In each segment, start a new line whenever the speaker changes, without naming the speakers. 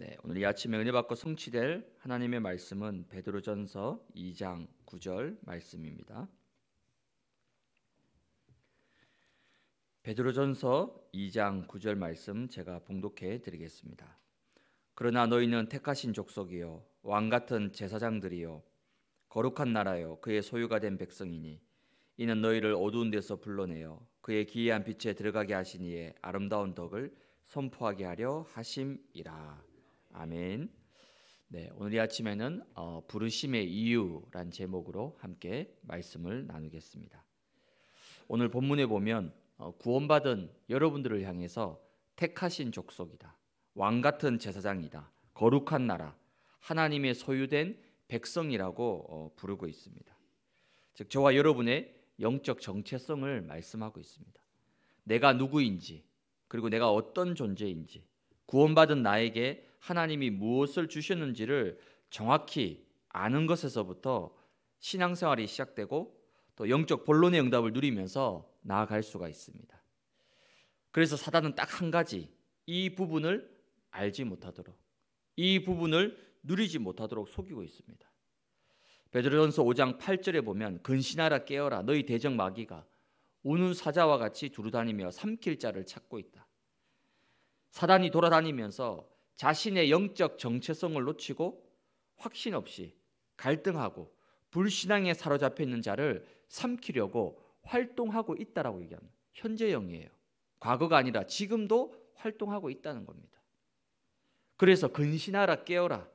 네, 오늘 이 아침에 은혜 받고 성취될 하나님의 말씀은 베드로전서 2장 9절 말씀입니다. 베드로전서 2장 9절 말씀 제가 봉독해 드리겠습니다. 그러나 너희는 택하신 족속이요 왕 같은 제사장들이요 거룩한 나라요 그의 소유가 된 백성이니 이는 너희를 어두운 데서 불러내어 그의 기이한 빛에 들어가게 하시니에 아름다운 덕을 선포하게 하려 하심이라. 아멘. 네, 오늘 이 아침에는 어, 부르심의 이유란 제목으로 함께 말씀을 나누겠습니다. 오늘 본문에 보면 어, 구원받은 여러분들을 향해서 택하신 족속이다. 왕 같은 제사장이다. 거룩한 나라, 하나님의 소유된 백성이라고 어, 부르고 있습니다. 즉 저와 여러분의 영적 정체성을 말씀하고 있습니다. 내가 누구인지, 그리고 내가 어떤 존재인지, 구원받은 나에게 하나님이 무엇을 주셨는지를 정확히 아는 것에서부터 신앙생활이 시작되고 또 영적 본론의 응답을 누리면서 나아갈 수가 있습니다. 그래서 사단은 딱 한 가지 이 부분을 알지 못하도록 이 부분을 누리지 못하도록 속이고 있습니다. 베드로전서 5장 8절에 보면 근신하라 깨어라 너희 대적 마귀가 우는 사자와 같이 두루다니며 삼킬 자를 찾고 있다. 사단이 돌아다니면서 자신의 영적 정체성을 놓치고 확신 없이 갈등하고 불신앙에 사로잡혀 있는 자를 삼키려고 활동하고 있다라고 얘기합니다. 현재형이에요. 과거가 아니라 지금도 활동하고 있다는 겁니다. 그래서 근신하라 깨어라.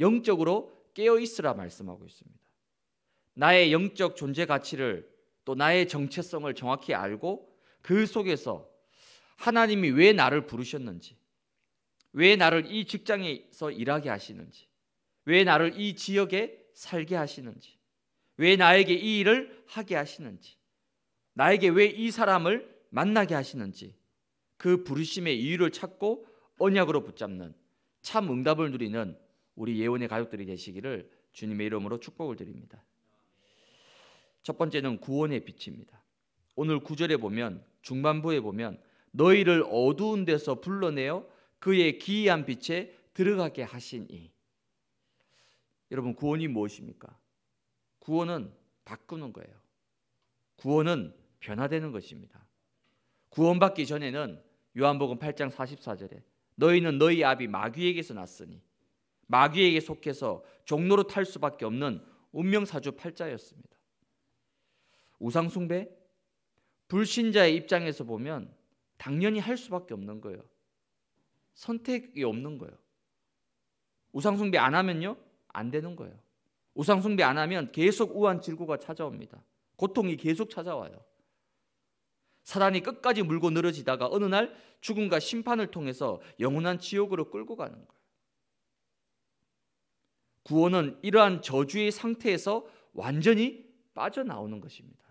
영적으로 깨어 있으라 말씀하고 있습니다. 나의 영적 존재 가치를 또 나의 정체성을 정확히 알고 그 속에서 하나님이 왜 나를 부르셨는지, 왜 나를 이 직장에서 일하게 하시는지, 왜 나를 이 지역에 살게 하시는지, 왜 나에게 이 일을 하게 하시는지, 나에게 왜 이 사람을 만나게 하시는지, 그 부르심의 이유를 찾고 언약으로 붙잡는 참 응답을 누리는 우리 예원의 가족들이 되시기를 주님의 이름으로 축복을 드립니다. 첫 번째는 구원의 빛입니다. 오늘 구절에 보면 중반부에 보면 너희를 어두운 데서 불러내어 그의 기이한 빛에 들어가게 하시니 여러분 구원이 무엇입니까? 구원은 바꾸는 거예요. 구원은 변화되는 것입니다. 구원받기 전에는 요한복음 8장 44절에 너희는 너희 아비 마귀에게서 났으니 마귀에게 속해서 종로로 탈 수밖에 없는 운명사주 팔자였습니다. 우상숭배? 불신자의 입장에서 보면 당연히 할 수밖에 없는 거예요. 선택이 없는 거예요. 우상숭배 안 하면요? 안 되는 거예요. 우상숭배 안 하면 계속 우한 질고가 찾아옵니다. 고통이 계속 찾아와요. 사단이 끝까지 물고 늘어지다가 어느 날 죽음과 심판을 통해서 영원한 지옥으로 끌고 가는 거예요. 구원은 이러한 저주의 상태에서 완전히 빠져나오는 것입니다.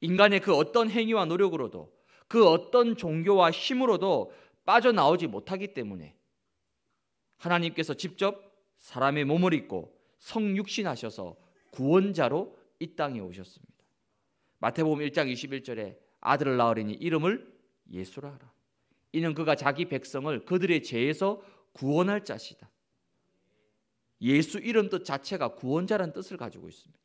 인간의 그 어떤 행위와 노력으로도 그 어떤 종교와 힘으로도 빠져나오지 못하기 때문에 하나님께서 직접 사람의 몸을 입고 성육신하셔서 구원자로 이 땅에 오셨습니다. 마태복음 1장 21절에 아들을 낳으리니 이름을 예수라 하라. 이는 그가 자기 백성을 그들의 죄에서 구원할 자시다. 예수 이름 뜻 자체가 구원자란 뜻을 가지고 있습니다.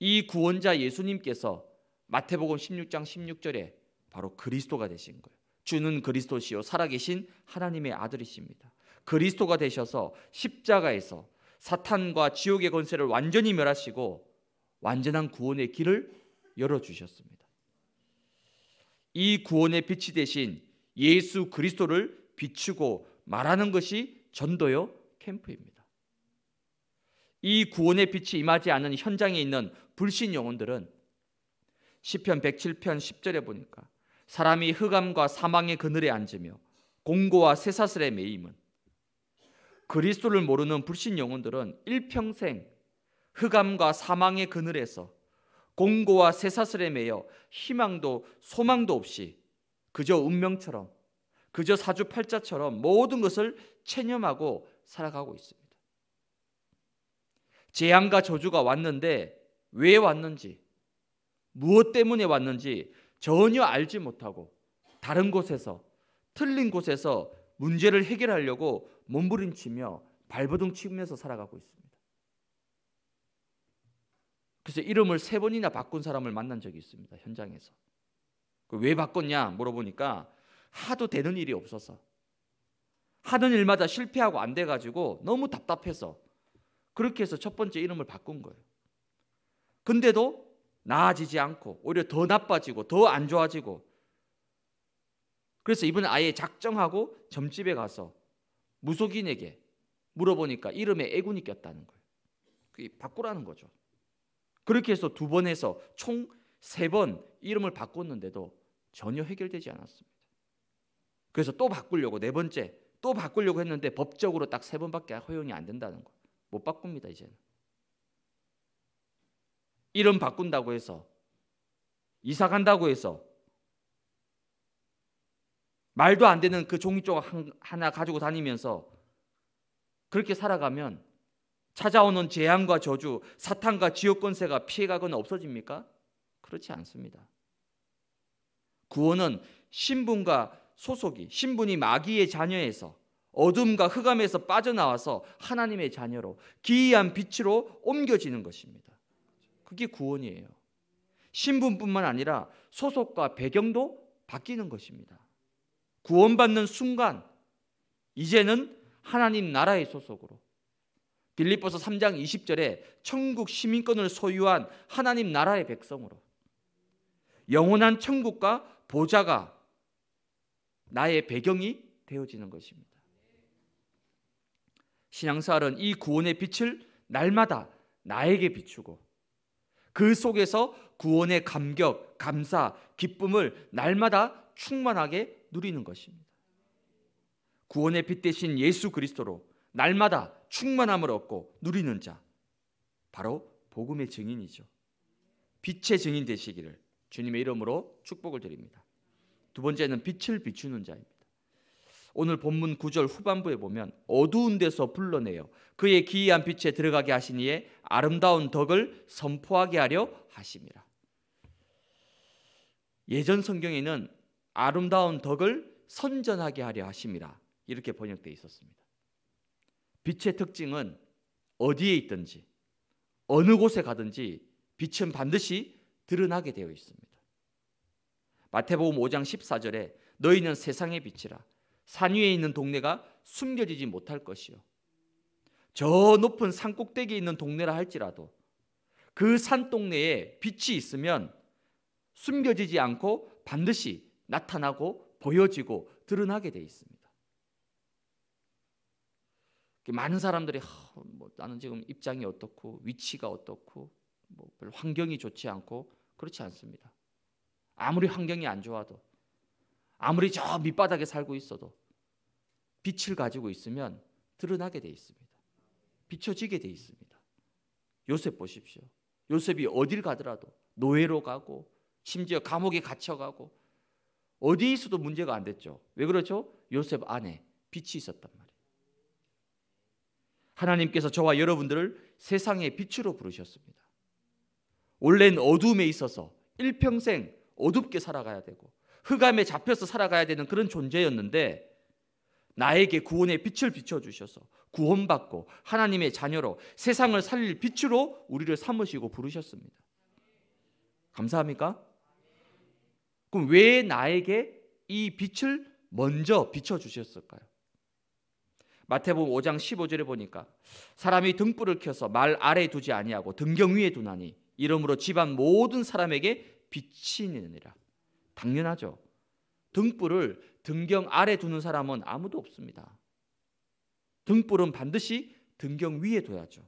이 구원자 예수님께서 마태복음 16장 16절에 바로 그리스도가 되신 거예요. 주는 그리스도시요 살아계신 하나님의 아들이십니다. 그리스도가 되셔서 십자가에서 사탄과 지옥의 권세를 완전히 멸하시고 완전한 구원의 길을 열어 주셨습니다. 이 구원의 빛이 대신 예수 그리스도를 비추고 말하는 것이 전도요 캠프입니다. 이 구원의 빛이 임하지 않은 현장에 있는 불신 영혼들은 시편 107편 10절에 보니까 사람이 흑암과 사망의 그늘에 앉으며 공고와 쇠사슬에 매임은 그리스도를 모르는 불신 영혼들은 일평생 흑암과 사망의 그늘에서 공고와 쇠사슬에 매여 희망도 소망도 없이 그저 운명처럼 그저 사주팔자처럼 모든 것을 체념하고 살아가고 있습니다. 재앙과 저주가 왔는데 왜 왔는지 무엇 때문에 왔는지 전혀 알지 못하고 다른 곳에서 틀린 곳에서 문제를 해결하려고 몸부림치며 발버둥 치면서 살아가고 있습니다. 그래서 이름을 세 번이나 바꾼 사람을 만난 적이 있습니다. 현장에서. 그 왜 바꿨냐 물어보니까 하도 되는 일이 없어서 하던 일마다 실패하고 안 돼가지고 너무 답답해서 그렇게 해서 첫 번째 이름을 바꾼 거예요. 근데도 나아지지 않고 오히려 더 나빠지고 더 안 좋아지고 그래서 이번에 아예 작정하고 점집에 가서 무속인에게 물어보니까 이름에 애군이 꼈다는 거예요. 그 바꾸라는 거죠. 그렇게 해서 두 번 해서 총 세 번 이름을 바꿨는데도 전혀 해결되지 않았습니다. 그래서 또 바꾸려고 네 번째 또 바꾸려고 했는데 법적으로 딱 세 번밖에 허용이 안 된다는 거. 예요못 바꿉니다 이제는. 이름 바꾼다고 해서 이사 간다고 해서 말도 안 되는 그 종이 쪽 하나 가지고 다니면서 그렇게 살아가면 찾아오는 재앙과 저주, 사탄과 지옥 권세가 피해가거나 없어집니까? 그렇지 않습니다. 구원은 신분과 소속이 신분이 마귀의 자녀에서 어둠과 흑암에서 빠져나와서 하나님의 자녀로 기이한 빛으로 옮겨지는 것입니다. 그게 구원이에요. 신분뿐만 아니라 소속과 배경도 바뀌는 것입니다. 구원받는 순간 이제는 하나님 나라의 소속으로 빌립보서 3장 20절에 천국 시민권을 소유한 하나님 나라의 백성으로 영원한 천국과 보좌가 나의 배경이 되어지는 것입니다. 신앙살은 이 구원의 빛을 날마다 나에게 비추고 그 속에서 구원의 감격, 감사, 기쁨을 날마다 충만하게 누리는 것입니다. 구원의 빛 대신 예수 그리스도로 날마다 충만함을 얻고 누리는 자 바로 복음의 증인이죠. 빛의 증인 되시기를 주님의 이름으로 축복을 드립니다. 두 번째는 빛을 비추는 자입니다. 오늘 본문 9절 후반부에 보면 어두운 데서 불러내요. 그의 기이한 빛에 들어가게 하시니에 아름다운 덕을 선포하게 하려 하심이라. 예전 성경에는 아름다운 덕을 선전하게 하려 하심이라 이렇게 번역되 어 있었습니다. 빛의 특징은 어디에 있든지 어느 곳에 가든지 빛은 반드시 드러나게 되어 있습니다. 마태복음 5장 14절에 너희는 세상의 빛이라 산 위에 있는 동네가 숨겨지지 못할 것이요. 저 높은 산 꼭대기에 있는 동네라 할지라도 그 산 동네에 빛이 있으면 숨겨지지 않고 반드시 나타나고 보여지고 드러나게 돼 있습니다. 많은 사람들이 어, 뭐, 나는 지금 입장이 어떻고 위치가 어떻고 뭐, 환경이 좋지 않고 그렇지 않습니다. 아무리 환경이 안 좋아도 아무리 저 밑바닥에 살고 있어도 빛을 가지고 있으면 드러나게 돼 있습니다. 비춰지게 돼 있습니다. 요셉 보십시오. 요셉이 어딜 가더라도 노예로 가고 심지어 감옥에 갇혀 가고 어디에 있어도 문제가 안 됐죠. 왜 그렇죠? 요셉 안에 빛이 있었단 말이에요. 하나님께서 저와 여러분들을 세상의 빛으로 부르셨습니다. 원래는 어둠에 있어서 일평생 어둡게 살아가야 되고 흑암에 잡혀서 살아가야 되는 그런 존재였는데 나에게 구원의 빛을 비춰주셔서 구원받고 하나님의 자녀로 세상을 살릴 빛으로 우리를 삼으시고 부르셨습니다. 감사합니까? 그럼 왜 나에게 이 빛을 먼저 비춰주셨을까요? 마태복음 5장 15절에 보니까 사람이 등불을 켜서 말 아래 두지 아니하고 등경 위에 두나니 이러므로 집안 모든 사람에게 비치느라 당연하죠. 등불을 등경 아래 두는 사람은 아무도 없습니다. 등불은 반드시 등경 위에 둬야죠.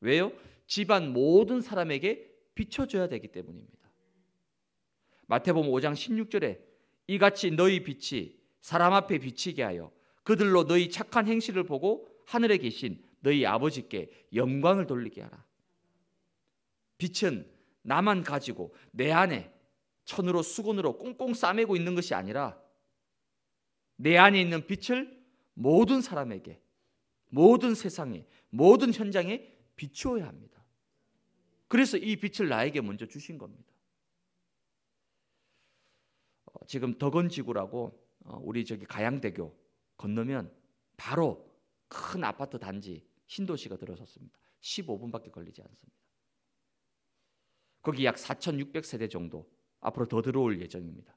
왜요? 집안 모든 사람에게 비춰줘야 되기 때문입니다. 마태복음 5장 16절에 이같이 너희 빛이 사람 앞에 비치게 하여 그들로 너희 착한 행실을 보고 하늘에 계신 너희 아버지께 영광을 돌리게 하라. 빛은 나만 가지고 내 안에 천으로 수건으로 꽁꽁 싸매고 있는 것이 아니라 내 안에 있는 빛을 모든 사람에게 모든 세상에 모든 현장에 비추어야 합니다. 그래서 이 빛을 나에게 먼저 주신 겁니다. 어, 지금 덕원지구라고 어, 우리 저기 가양대교 건너면 바로 큰 아파트 단지 신도시가 들어섰습니다. 15분밖에 걸리지 않습니다. 거기 약 4,600세대 정도 앞으로 더 들어올 예정입니다.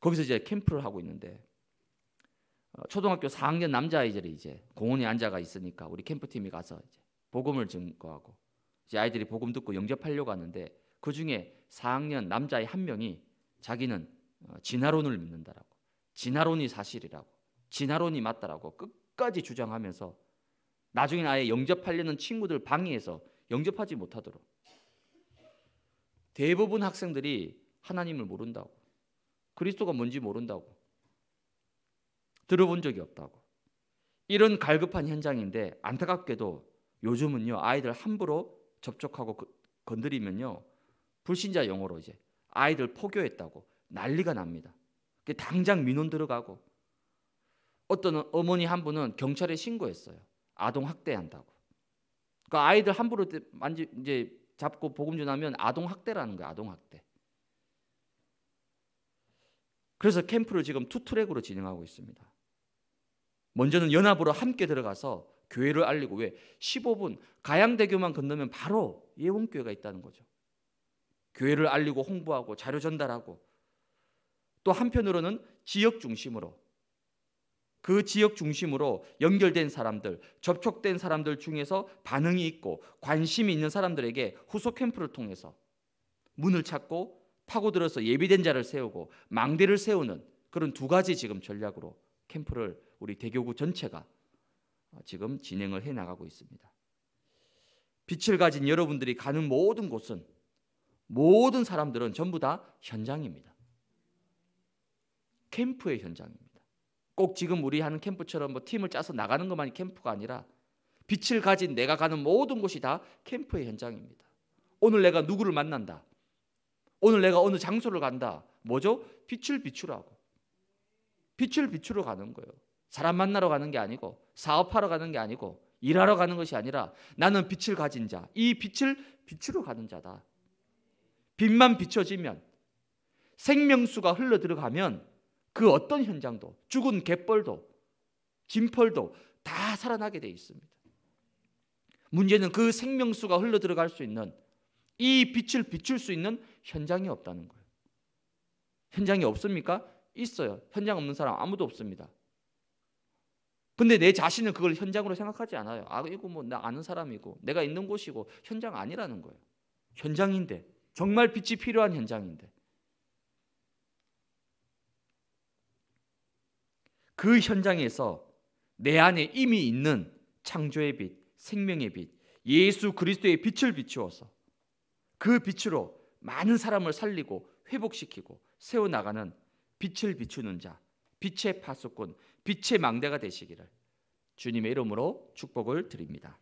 거기서 이제 캠프를 하고 있는데 어, 초등학교 4학년 남자아이들이 이제 공원에 앉아가 있으니까 우리 캠프팀이 가서 이제 복음을 증거하고 이제 아이들이 복음 듣고 영접하려고 하는데 그 중에 4학년 남자아한 명이 자기는 어, 진화론을 믿는다라고 진화론이 사실이라고 진화론이 맞다라고 끝까지 주장하면서 나중에 아예 영접하려는 친구들 방해해서 영접하지 못하도록 대부분 학생들이 하나님을 모른다고. 그리스도가 뭔지 모른다고. 들어본 적이 없다고. 이런 갈급한 현장인데 안타깝게도 요즘은요. 아이들 함부로 접촉하고 그, 건드리면요. 불신자 용어로 이제 아이들 포교했다고 난리가 납니다. 당장 민원 들어가고 어떤 어머니 한 분은 경찰에 신고했어요. 아동 학대한다고. 그 아이들 함부로 만지 이제 잡고 복음 전하면 아동 학대라는 거야. 아동 학대. 그래서 캠프를 지금 투 트랙으로 진행하고 있습니다. 먼저는 연합으로 함께 들어가서 교회를 알리고 왜 15분 가양대교만 건너면 바로 예원교회가 있다는 거죠. 교회를 알리고 홍보하고 자료 전달하고 또 한편으로는 지역 중심으로 그 지역 중심으로 연결된 사람들, 접촉된 사람들 중에서 반응이 있고 관심이 있는 사람들에게 후속 캠프를 통해서 문을 찾고 파고들어서 예비된 자를 세우고 망대를 세우는 그런 두 가지 지금 전략으로 캠프를 우리 대교구 전체가 지금 진행을 해 나가고 있습니다. 빛을 가진 여러분들이 가는 모든 곳은 모든 사람들은 전부 다 현장입니다. 캠프의 현장입니다. 꼭 지금 우리 하는 캠프처럼 뭐 팀을 짜서 나가는 것만이 캠프가 아니라 빛을 가진 내가 가는 모든 곳이 다 캠프의 현장입니다. 오늘 내가 누구를 만난다. 오늘 내가 어느 장소를 간다. 뭐죠? 빛을 비추라고. 빛을 비추러 가는 거예요. 사람 만나러 가는 게 아니고 사업하러 가는 게 아니고 일하러 가는 것이 아니라 나는 빛을 가진 자. 이 빛을 비추러 가는 자다. 빛만 비춰지면 생명수가 흘러 들어가면 그 어떤 현장도 죽은 갯벌도 짐펄도다 살아나게 돼 있습니다. 문제는 그 생명수가 흘러 들어갈 수 있는 이 빛을 비출 수 있는 현장이 없다는 거예요. 현장이 없습니까? 있어요. 현장 없는 사람 아무도 없습니다. 근데 내 자신은 그걸 현장으로 생각하지 않아요. 아, 이거 뭐 나 아는 사람이고 내가 있는 곳이고 현장 아니라는 거예요. 현장인데 정말 빛이 필요한 현장인데 그 현장에서 내 안에 이미 있는 창조의 빛, 생명의 빛, 예수 그리스도의 빛을 비추어서 그 빛으로 많은 사람을 살리고 회복시키고 세워 나가는 빛을 비추는 자, 빛의 파수꾼, 빛의 망대가 되시기를 주님의 이름으로 축복을 드립니다.